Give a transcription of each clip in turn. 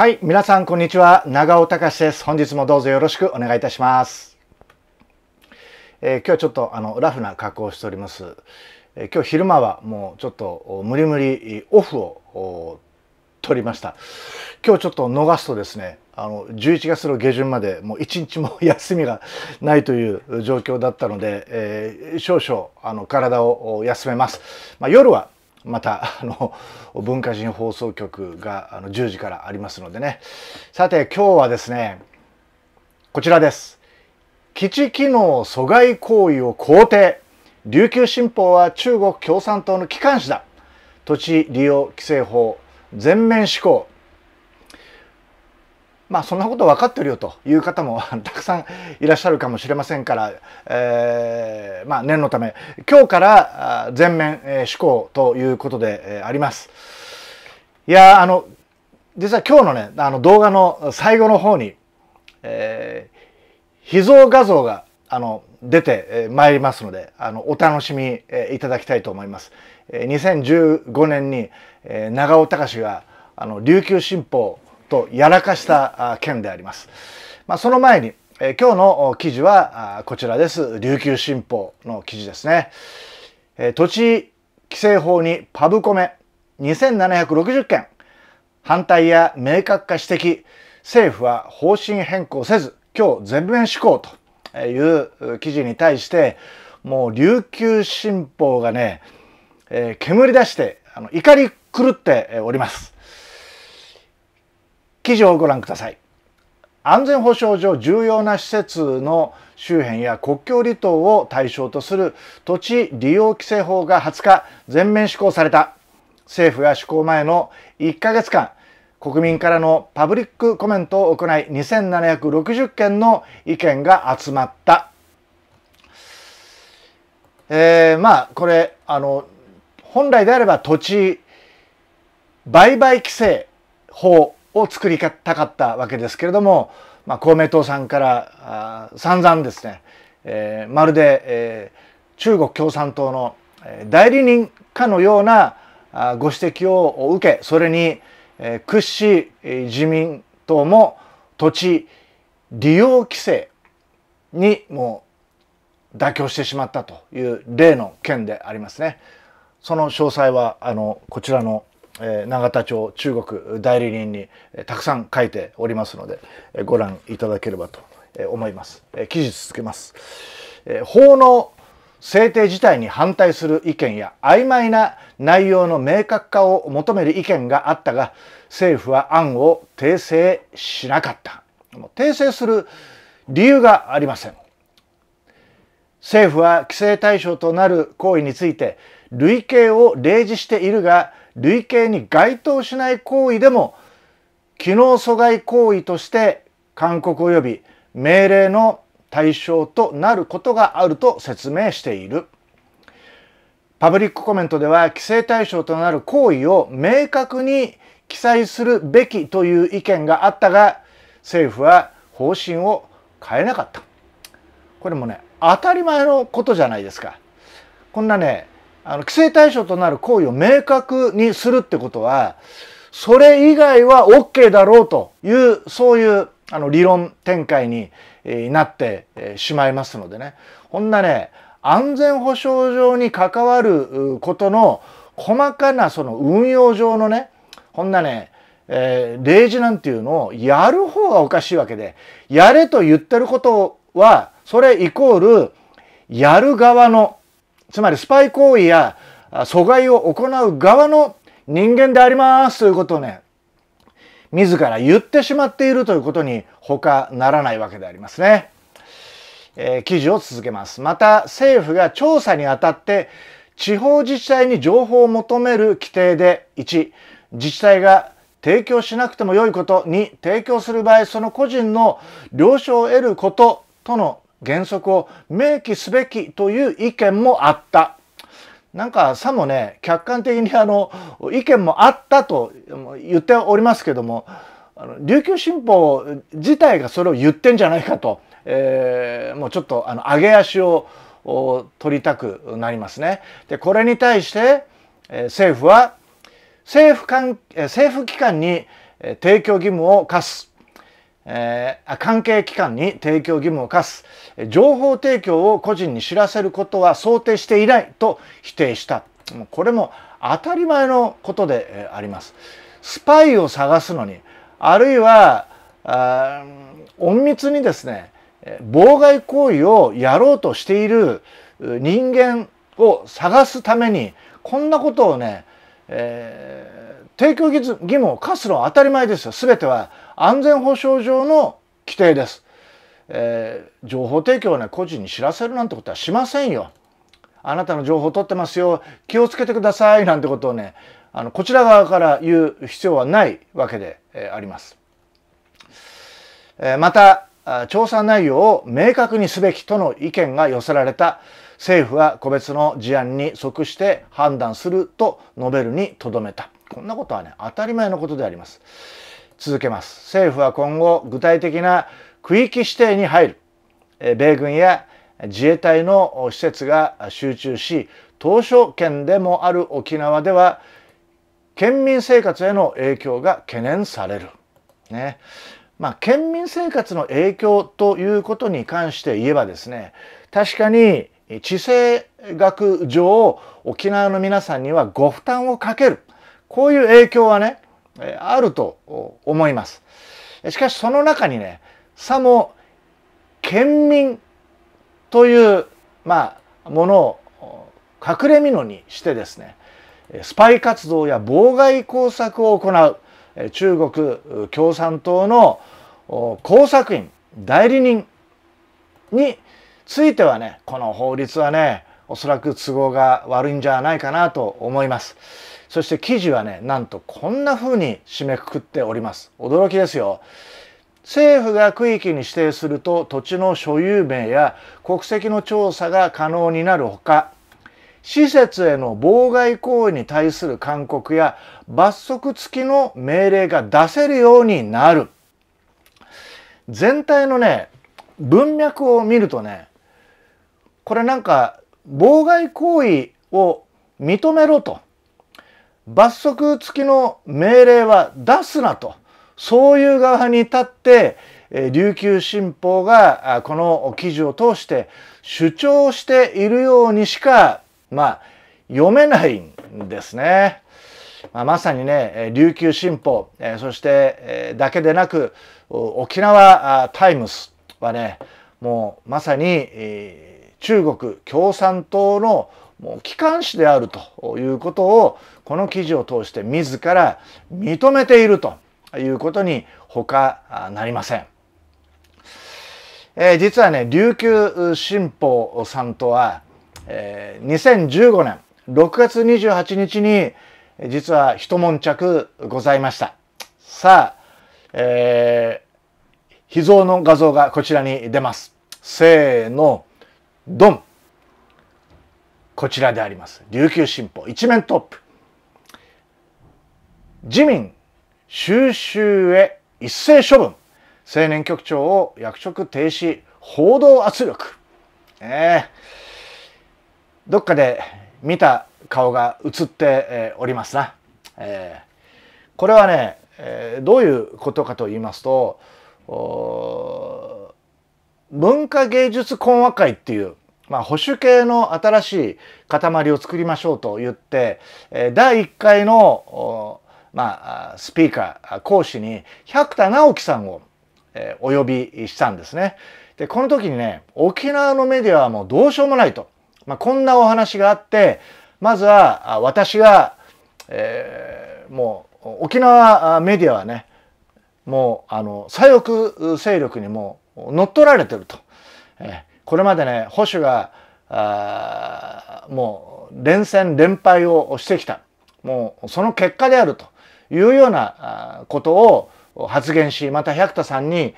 はい、皆さんこんにちは。長尾隆です。本日もどうぞよろしくお願いいたします。えー、今日ちょっとあのラフな格好をしております。えー、今日昼間はもうちょっと無理無理オフを取りました。今日ちょっと逃すとですね、あの11月の下旬までもう一日も休みがないという状況だったので、えー、少々あの体を休めます。まあ、夜はまた あの文化人放送局があの10時からありますのでねさて今日はですねこちらです基地機能阻害行為を肯定琉球新報は中国共産党の機関紙だ土地利用規制法全面施行まあそんなこと分かってるよという方も たくさんいらっしゃるかもしれませんから、えー、まあ念のため今日から全面、え施行ということで、えあります。いやあの実は今日のねあの動画の最後の方に、えー、秘蔵画像があの出てまいりますのであのお楽しみいただきたいと思います。2015年に長尾隆があの琉球新報とやらかした件であります。まあ、その前に、え今日の記事はこちらです。琉球新報の記事ですね。え土地規制法にパブコメ2760件、反対や明確化指摘、政府は方針変更せず、今日全面施行という記事に対して、もう琉球新報がね、えー、煙出してあの怒り狂っております。記事をご覧ください。安全保障上重要な施設の周辺や国境離島を対象とする土地利用規制法が20日全面施行された政府が施行前の1ヶ月間国民からのパブリックコメントを行い2760件の意見が集まった。えー、まあこれあの本来であれば土地売買規制法を作りたかったわけですけれども、まあ、公明党さんからあ散々ですね、えー、まるで、えー、中国共産党の代理人かのようなご指摘を受けそれに、えー、屈指自民党も土地利用規制にもう妥協してしまったという例の件でありますね。その詳細はあのこちらのえ永田町中国代理人にたくさん書いておりますのでご覧いただければと思います。記事続けます。法の制定自体に反対する意見や曖昧な内容の明確化を求める意見があったが政府は案を訂正しなかった。訂正する理由がありません。政府は規制対象となる行為について類型を例示しているが類型に該当しない行為でも機能阻害行為として勧告及び命令の対象となることがあると説明している。パブリックコメントでは規制対象となる行為を明確に記載するべきという意見があったが政府は方針を変えなかった。これもね当たり前のことじゃないですか。こんなねあの規制対象となる行為を明確にするってことはそれ以外は OK だろうというそういうあの理論展開になってしまいますのでねこんなね安全保障上に関わることの細かなその運用上のねこんなねえー、例示なんていうのをやる方がおかしいわけでやれと言ってることはそれイコールやる側のつまりスパイ行為や阻害を行う側の人間でありますということをね、自ら言ってしまっているということに他ならないわけでありますね。えー、記事を続けます。また政府が調査にあたって地方自治体に情報を求める規定で1、自治体が提供しなくても良いことに提供する場合その個人の了承を得ることとの原則を明記すべきという意見もあった。なんかさもね客観的にあの意見もあったと言っておりますけどもあの琉球新報自体がそれを言ってんじゃないかと、えー、もうちょっとあの上げ足を取りたくなりますね。でこれに対して、え政府は政府関政府機関に提供義務を課すえー、関係機関に提供義務を課す、情報提供を個人に知らせることは想定していないと否定した。これも当たり前のことであります。スパイを探すのに、あるいは、あ隠密にですね、妨害行為をやろうとしている人間を探すために、こんなことをね、えー、提供義務を課すのは当たり前ですよ。すべては安全保障上の規定です。えー、情報提供をね、個人に知らせるなんてことはしませんよ。あなたの情報を取ってますよ。気をつけてください。なんてことをね、あのこちら側から言う必要はないわけで、えー、あります。えー、また、調査内容を明確にすべきとの意見が寄せられた政府は個別の事案に即して判断すると述べるにとどめたこんなことはね当たり前のことであります続けます政府は今後具体的な区域指定に入る米軍や自衛隊の施設が集中し島しょ県でもある沖縄では県民生活への影響が懸念される、ね、まあ、県民生活の影響ということに関して言えばですね確かに地政学上沖縄の皆さんにはご負担をかけるこういう影響はねあると思いますしかしその中にねさも県民というまあものを隠れ蓑にしてですねスパイ活動や妨害工作を行う中国共産党の工作員代理人についてはねこの法律はねおそらく都合が悪いんじゃないかなと思いますそして記事はねなんとこんな風に締めくくっております驚きですよ政府が区域に指定すると土地の所有名や国籍の調査が可能になるほか施設への妨害行為に対する勧告や罰則付きの命令が出せるようになる。全体のね、文脈を見るとね、これなんか妨害行為を認めろと。罰則付きの命令は出すなと。そういう側に立って、琉球新報がこの記事を通して主張しているようにしかまあ、読めないんですね。まあ、まさにね、琉球新報、えー、そして、えー、だけでなく、沖縄タイムスはね、もうまさに、えー、中国共産党のもう機関紙であるということをこの記事を通して自ら認めているということに他なりません。えー、実はね琉球新報さんとはえー、2015年6月28日に実は一悶着ございました。さあ、えー、秘蔵の画像がこちらに出ます。せーの、ドンこちらであります。琉球新報一面トップ。自民収集へ一斉処分。青年局長を役職停止、報道圧力。ええーどっかで見た顔が映っておりますな。えー、これはね、えー、どういうことかと言いますと文化芸術懇話会っていう、まあ、保守系の新しい塊を作りましょうと言って、えー、第1回の、まあ、スピーカー講師に百田直樹さんを、えー、お呼びしたんですね。でこの時にね沖縄のメディアはもうどうしようもないと。まあ、こんなお話があってまずは私が、えー、もう沖縄メディアはねもうあの左翼勢力にも乗っ取られてると、えー、これまでね保守があもう連戦連敗をしてきたもうその結果であるというようなことを発言しまた百田さんに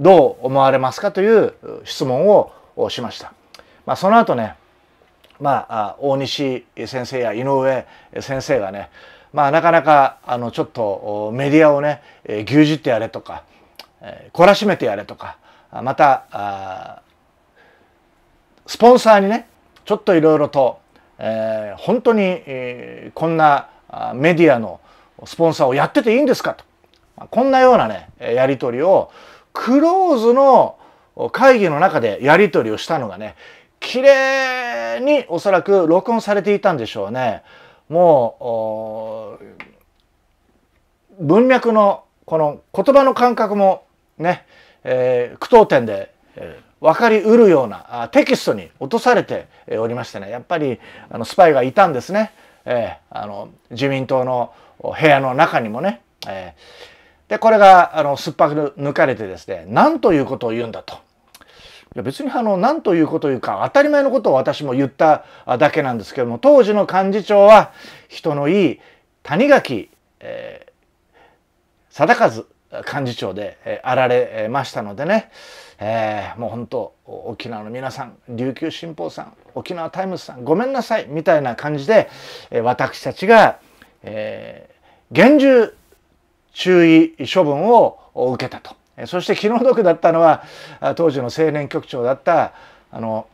どう思われますかという質問をしました。まあ、その後ね、まあ、大西先生や井上先生がね、まあ、なかなかあのちょっとメディアをね牛耳ってやれとか懲らしめてやれとかまたスポンサーにねちょっといろいろと、えー、本当に、えー、こんなメディアのスポンサーをやってていいんですかと、まあ、こんなようなねやり取りをクローズの会議の中でやり取りをしたのがね綺麗におそらく録音されていたんでしょうね。もう文脈のこの言葉の感覚もね、えー、句読点で、えー、分かりうるようなテキストに落とされておりましてねやっぱりあのスパイがいたんですね、えー、あの自民党の部屋の中にもね、えー、でこれがあのすっぱく抜かれてですね何ということを言うんだといや別にあの何というこというか当たり前のことを私も言っただけなんですけども当時の幹事長は人のいい谷垣、えー、貞和幹事長で、えあられましたのでね、えー、もう本当沖縄の皆さん琉球新報さん沖縄タイムズさんごめんなさいみたいな感じで、え私たちが、えー、厳重注意処分を受けたと。そして気の毒だったのは当時の青年局長だったあの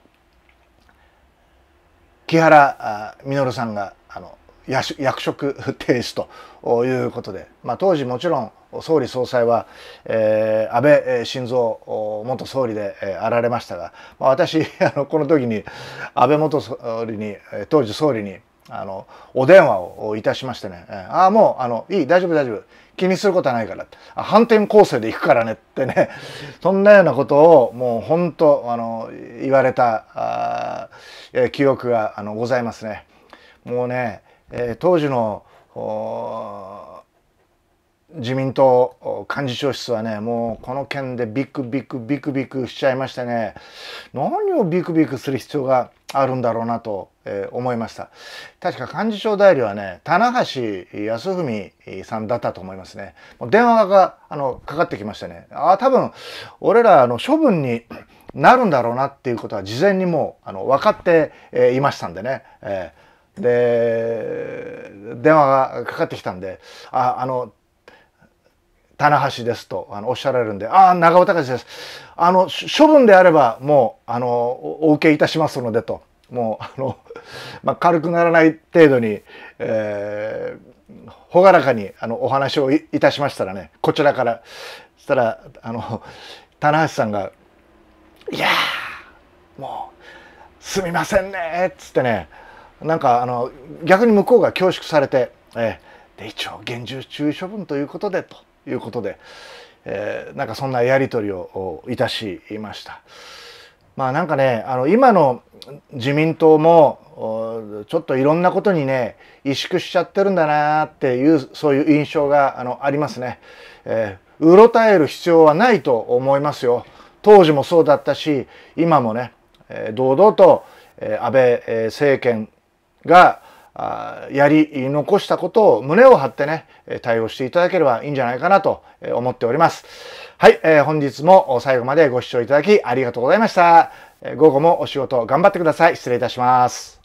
木原稔さんがあの役職停止ということで、まあ、当時もちろん総理総裁は、えー、安倍晋三元総理で、えあられましたが、まあ、私 あのこの時に安倍元総理に当時総理にあのお電話をいたしましてね「ああもうあのいい大丈夫大丈夫気にすることはないから」反転攻勢で行くからね」ってね そんなようなことをもう本当あの言われたあ記憶があのございますね。もうね、えー、当時の自民党幹事長室はねもうこの件でビクビクビクビクしちゃいましてね何をビクビクする必要があるんだろうなと、え思いました確か幹事長代理はね棚橋康文さんだったと思いますね電話があのかかってきましてねああ多分俺らの処分になるんだろうなっていうことは事前にもうあの分かって、えいましたんでね、えーで電話がかかってきたんで「ああの棚橋ですとあのおっしゃられるんで、ああ、長尾隆です。あの、処分であればもう、あの、お受けいたしますのでと、もう、あの、まあ、軽くならない程度に、えー、朗らかにあのお話をいたしましたらね、こちらから、したら、あの、棚橋さんが、いやもう、すみませんねっつってね、なんかあの、逆に向こうが恐縮されて、えー、で一応厳重注意処分ということでと。いうことで、えー、なんかそんなやり取りをいたしました。まあなんかねあの今の自民党もちょっといろんなことにね萎縮しちゃってるんだなっていうそういう印象があのありますね、えー、うろたえる必要はないと思いますよ当時もそうだったし今もね、えー、堂々と、えー、安倍政権があやり残したことを胸を張ってね、対応していただければいいんじゃないかなと思っております。はい、えー、本日も最後までご視聴いただきありがとうございました。午後もお仕事頑張ってください。失礼いたします。